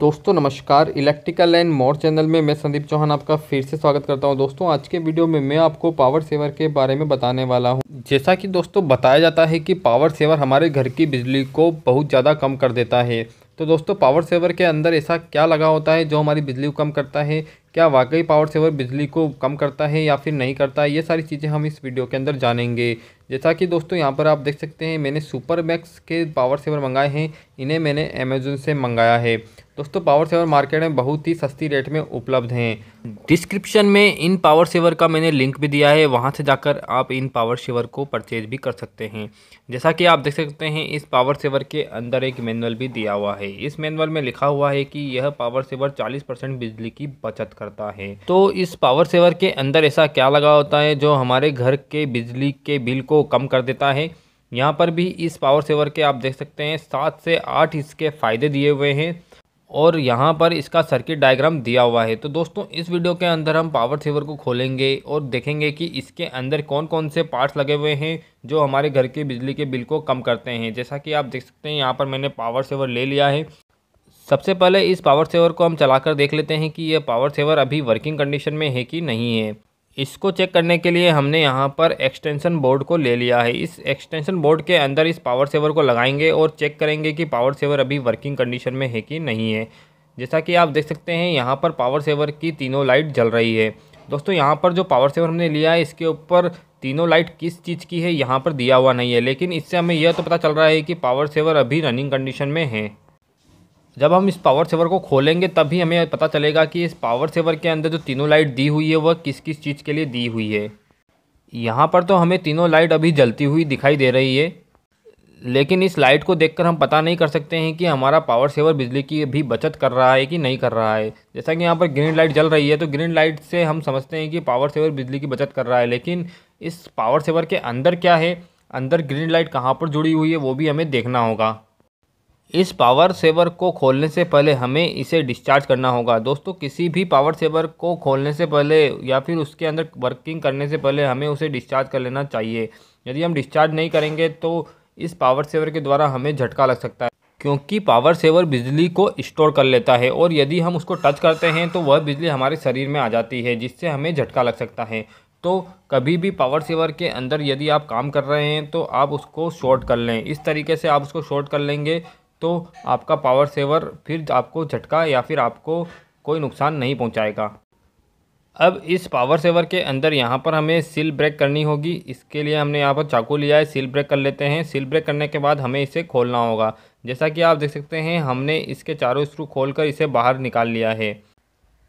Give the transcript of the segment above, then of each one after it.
दोस्तों नमस्कार electrical and more channel में मैं संदीप चौहान आपका फिर से स्वागत करता हूं दोस्तों आज के वीडियो में मैं आपको पावर सेवर के बारे में बताने वाला हूं जैसा कि दोस्तों बताया जाता है कि पावर सेवर हमारे घर की बिजली को बहुत ज़्यादा कम कर देता है तो दोस्तों पावर सेवर के अंदर ऐसा क्या लगा होता है जो हमारी बिजली को कम करता है क्या वाकई पावर सेवर बिजली को कम करता है या फिर नहीं करता है ये सारी चीज़ें हम इस वीडियो के अंदर जानेंगे जैसा कि दोस्तों यहाँ पर आप देख सकते हैं मैंने सुपर मैक्स के पावर सेवर मंगाए हैं इन्हें मैंने अमेजोन से मंगाया है दोस्तों पावर सेवर मार्केट में बहुत ही सस्ती रेट में उपलब्ध हैं डिस्क्रिप्शन में इन पावर सेवर का मैंने लिंक भी दिया है वहाँ से जाकर आप इन पावर सेवर को परचेज भी कर सकते हैं जैसा कि आप देख सकते हैं इस पावर सेवर के अंदर एक मैनुअल भी दिया हुआ है इस मैनुअल में लिखा हुआ है कि यह पावर सेवर चालीस बिजली की बचत करता है तो इस पावर सेवर के अंदर ऐसा क्या लगा होता है जो हमारे घर के बिजली के बिल को कम कर देता है यहाँ पर भी इस पावर सेवर के आप देख सकते हैं सात से आठ इसके फ़ायदे दिए हुए हैं और यहाँ पर इसका सर्किट डायग्राम दिया हुआ है तो दोस्तों इस वीडियो के अंदर हम पावर सेवर को खोलेंगे और देखेंगे कि इसके अंदर कौन कौन से पार्ट्स लगे हुए हैं जो हमारे घर के बिजली के बिल को कम करते हैं जैसा कि आप देख सकते हैं यहाँ पर मैंने पावर सेवर ले लिया है सबसे पहले इस पावर सेवर को हम चलाकर देख लेते हैं कि यह पावर सेवर अभी वर्किंग कंडीशन में है कि नहीं है इसको चेक करने के लिए हमने यहाँ पर एक्सटेंशन बोर्ड को ले लिया है इस एक्सटेंशन बोर्ड के अंदर इस पावर सेवर को लगाएंगे और चेक करेंगे कि पावर सेवर अभी वर्किंग कंडीशन में है कि नहीं है जैसा कि आप देख सकते हैं यहाँ पर पावर सेवर की तीनों लाइट जल रही है दोस्तों यहाँ पर जो पावर सेवर हमने लिया है इसके ऊपर तीनों लाइट किस चीज़ की है यहाँ पर दिया हुआ नहीं है लेकिन इससे हमें यह तो पता चल रहा है कि पावर सेवर अभी रनिंग कंडीशन में है जब हम इस पावर सेवर को खोलेंगे तभी हमें पता चलेगा कि इस पावर सेवर के अंदर जो तीनों लाइट दी हुई है वह किस किस चीज़ के लिए दी हुई है यहाँ पर तो हमें तीनों लाइट अभी जलती हुई दिखाई दे रही है लेकिन इस लाइट को देखकर हम पता नहीं कर सकते हैं कि हमारा पावर सेवर बिजली की भी बचत कर रहा है कि नहीं कर रहा है जैसा कि यहाँ पर ग्रीन लाइट जल रही है तो ग्रीन लाइट से हम समझते हैं कि पावर सेवर बिजली की बचत कर रहा है लेकिन इस पावर सेवर के अंदर क्या है अंदर ग्रीन लाइट कहाँ पर जुड़ी हुई है वो भी हमें देखना होगा इस पावर सेवर को खोलने से पहले हमें इसे डिस्चार्ज करना होगा दोस्तों किसी भी पावर सेवर को खोलने से पहले या फिर उसके अंदर वर्किंग करने से पहले हमें उसे डिस्चार्ज कर लेना चाहिए यदि हम डिस्चार्ज नहीं करेंगे तो इस पावर सेवर के द्वारा हमें झटका लग सकता है क्योंकि पावर सेवर बिजली को स्टोर कर लेता है और यदि हम उसको टच करते हैं तो वह बिजली हमारे शरीर में आ जाती है जिससे हमें झटका लग सकता है तो कभी भी पावर सेवर के अंदर यदि आप काम कर रहे हैं तो आप उसको शॉर्ट कर लें इस तरीके से आप उसको शॉर्ट कर लेंगे तो आपका पावर सेवर फिर आपको झटका या फिर आपको कोई नुकसान नहीं पहुंचाएगा अब इस पावर सेवर के अंदर यहाँ पर हमें सील ब्रेक करनी होगी इसके लिए हमने यहाँ पर चाकू लिया है सील ब्रेक कर लेते हैं सील ब्रेक करने के बाद हमें इसे खोलना होगा जैसा कि आप देख सकते हैं हमने इसके चारों स्क्रू खोलकर इसे बाहर निकाल लिया है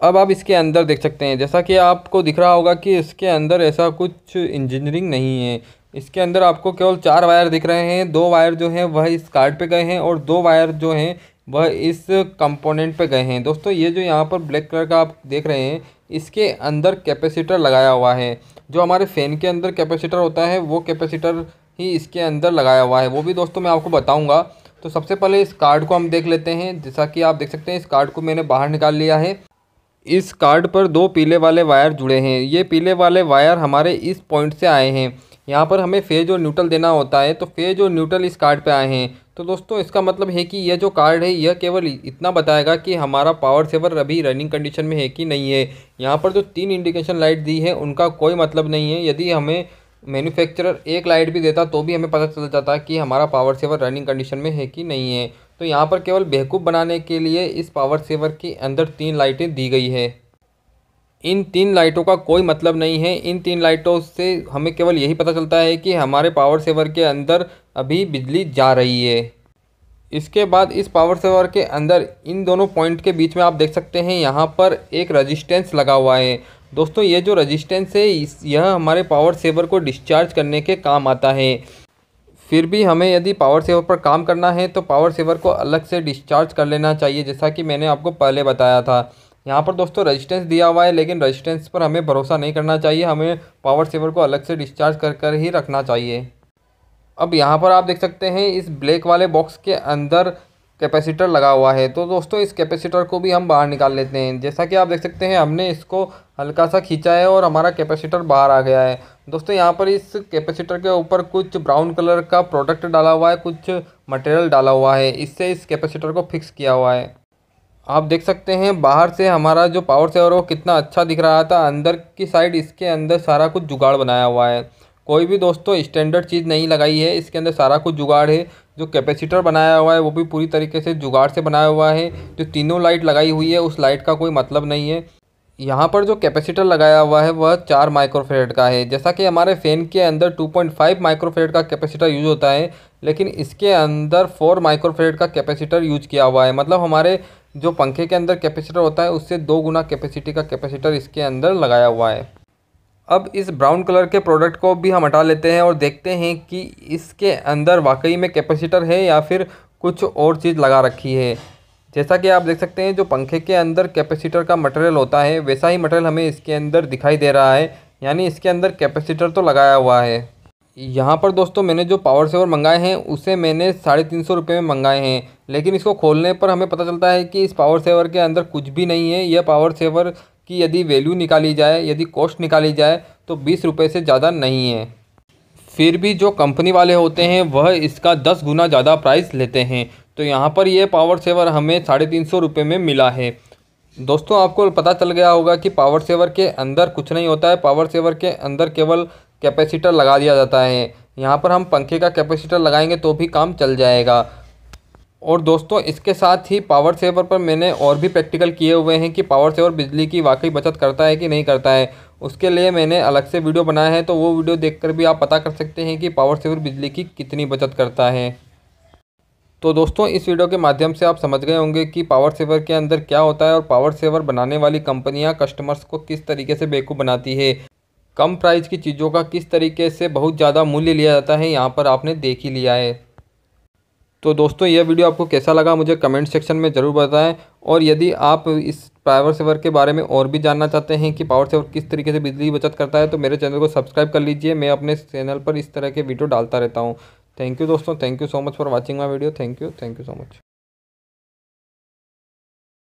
अब आप इसके अंदर देख सकते हैं जैसा कि आपको दिख रहा होगा कि इसके अंदर ऐसा कुछ इंजीनियरिंग नहीं है इसके अंदर आपको केवल चार वायर दिख रहे हैं दो वायर जो हैं वह इस कार्ड पे गए हैं और दो वायर जो हैं वह इस कंपोनेंट पे गए हैं दोस्तों ये जो यहाँ पर ब्लैक कलर का आप देख रहे हैं इसके अंदर कैपेसिटर लगाया हुआ है जो हमारे फ़ैन के अंदर कैपेसिटर होता है वो कैपेसिटर ही इसके अंदर लगाया हुआ है वो भी दोस्तों मैं आपको बताऊँगा तो सबसे पहले इस कार्ड को हम देख लेते हैं जैसा कि आप देख सकते हैं इस कार्ड को मैंने बाहर निकाल लिया है इस कार्ड पर दो पीले वाले वायर जुड़े हैं ये पीले वाले वायर हमारे इस पॉइंट से आए हैं यहाँ पर हमें फेज और न्यूट्रल देना होता है तो फेज और न्यूट्रल इस कार्ड पे आए हैं तो दोस्तों इसका मतलब है कि यह जो कार्ड है यह केवल इतना बताएगा कि हमारा पावर सेवर अभी रनिंग कंडीशन में है कि नहीं है यहाँ पर जो तीन इंडिकेशन लाइट दी है उनका कोई मतलब नहीं है यदि हमें मैन्युफैक्चरर एक लाइट भी देता तो भी हमें पता चल जाता कि हमारा पावर सेवर रनिंग कंडीशन में है कि नहीं है तो यहाँ पर केवल बेहकूफ़ बनाने के लिए इस पावर सेवर के अंदर तीन लाइटें दी गई है इन तीन लाइटों का कोई मतलब नहीं है इन तीन लाइटों से हमें केवल यही पता चलता है कि हमारे पावर सेवर के अंदर अभी बिजली जा रही है इसके बाद इस पावर सेवर के अंदर इन दोनों पॉइंट के बीच में आप देख सकते हैं यहाँ पर एक रजिस्टेंस लगा हुआ है दोस्तों ये जो रजिस्टेंस है यह हमारे पावर सेवर को डिस्चार्ज करने के काम आता है फिर भी हमें यदि पावर सेवर पर काम करना है तो पावर सेवर को अलग से डिस्चार्ज कर लेना चाहिए जैसा कि मैंने आपको पहले बताया था यहाँ पर दोस्तों रेजिस्टेंस दिया हुआ है लेकिन रेजिस्टेंस पर हमें भरोसा नहीं करना चाहिए हमें पावर सेवर को अलग से डिस्चार्ज कर कर ही रखना चाहिए अब यहाँ पर आप देख सकते हैं इस ब्लैक वाले बॉक्स के अंदर कैपेसिटर लगा हुआ है तो दोस्तों इस कैपेसिटर को भी हम बाहर निकाल लेते हैं जैसा कि आप देख सकते हैं हमने इसको हल्का सा खींचा है और हमारा कैपेसिटर बाहर आ गया है दोस्तों यहाँ पर इस कैपेसिटर के ऊपर कुछ ब्राउन कलर का प्रोडक्ट डाला हुआ है कुछ मटेरियल डाला हुआ है इससे इस कैपेसिटर को फिक्स किया हुआ है आप देख सकते हैं बाहर से हमारा जो पावर सेवर वो कितना अच्छा दिख रहा था अंदर की साइड इसके अंदर सारा कुछ जुगाड़ बनाया हुआ है कोई भी दोस्तों स्टैंडर्ड चीज़ नहीं लगाई है इसके अंदर सारा कुछ जुगाड़ है जो कैपेसिटर बनाया हुआ है वो भी पूरी तरीके से जुगाड़ से बनाया हुआ है जो तीनों लाइट लगाई हुई है उस लाइट का कोई मतलब नहीं है यहाँ पर जो कैपेसिटर लगाया हुआ है वह चार माइक्रोफेरेट का है जैसा कि हमारे फ़ैन के अंदर 2.5 माइक्रोफेरेट का कैपेसिटर यूज होता है लेकिन इसके अंदर 4 माइक्रोफेरेट का कैपेसिटर यूज किया हुआ है मतलब हमारे जो पंखे के अंदर कैपेसिटर होता है उससे दो गुना कैपेसिटी का कैपेसिटर इसके अंदर लगाया हुआ है अब इस ब्राउन कलर के प्रोडक्ट को भी हम हटा लेते हैं और देखते हैं कि इसके अंदर वाकई में कैपेसिटर है या फिर कुछ और चीज़ लगा रखी है जैसा कि आप देख सकते हैं जो पंखे के अंदर कैपेसिटर का मटेरियल होता है वैसा ही मटेरियल हमें इसके अंदर दिखाई दे रहा है यानी इसके अंदर कैपेसिटर तो लगाया हुआ है यहाँ पर दोस्तों मैंने जो पावर सेवर मंगाए हैं उसे मैंने साढ़े तीन सौ रुपये में मंगाए हैं लेकिन इसको खोलने पर हमें पता चलता है कि इस पावर सेवर के अंदर कुछ भी नहीं है यह पावर सेवर की यदि वैल्यू निकाली जाए यदि कॉस्ट निकाली जाए तो बीस रुपये से ज़्यादा नहीं है फिर भी जो कंपनी वाले होते हैं वह इसका दस गुना ज़्यादा प्राइस लेते हैं तो यहाँ पर यह पावर सेवर हमें साढ़े तीन सौ रुपये में मिला है दोस्तों आपको पता चल गया होगा कि पावर सेवर के अंदर कुछ नहीं होता है पावर सेवर के अंदर केवल कैपेसिटर लगा दिया जाता है यहाँ पर हम पंखे का कैपेसिटर लगाएंगे तो भी काम चल जाएगा और दोस्तों इसके साथ ही पावर सेवर पर मैंने और भी प्रैक्टिकल किए हुए हैं कि पावर सेवर बिजली की वाकई बचत करता है कि नहीं करता है उसके लिए मैंने अलग से वीडियो बनाया है तो वो वीडियो देखकर भी आप पता कर सकते हैं कि पावर सेवर बिजली की कितनी बचत करता है तो दोस्तों इस वीडियो के माध्यम से आप समझ गए होंगे कि पावर सेवर के अंदर क्या होता है और पावर सेवर बनाने वाली कंपनियां कस्टमर्स को किस तरीके से बेवकूफ़ बनाती है कम प्राइस की चीज़ों का किस तरीके से बहुत ज़्यादा मूल्य लिया जाता है यहाँ पर आपने देख ही लिया है तो दोस्तों यह वीडियो आपको कैसा लगा मुझे कमेंट सेक्शन में ज़रूर बताएं और यदि आप इस पावर सेवर के बारे में और भी जानना चाहते हैं कि पावर सेवर किस तरीके से बिजली बचत करता है तो मेरे चैनल को सब्सक्राइब कर लीजिए मैं अपने चैनल पर इस तरह के वीडियो डालता रहता हूँ थैंक यू दोस्तों thank you so much for watching my video thank you thank you so much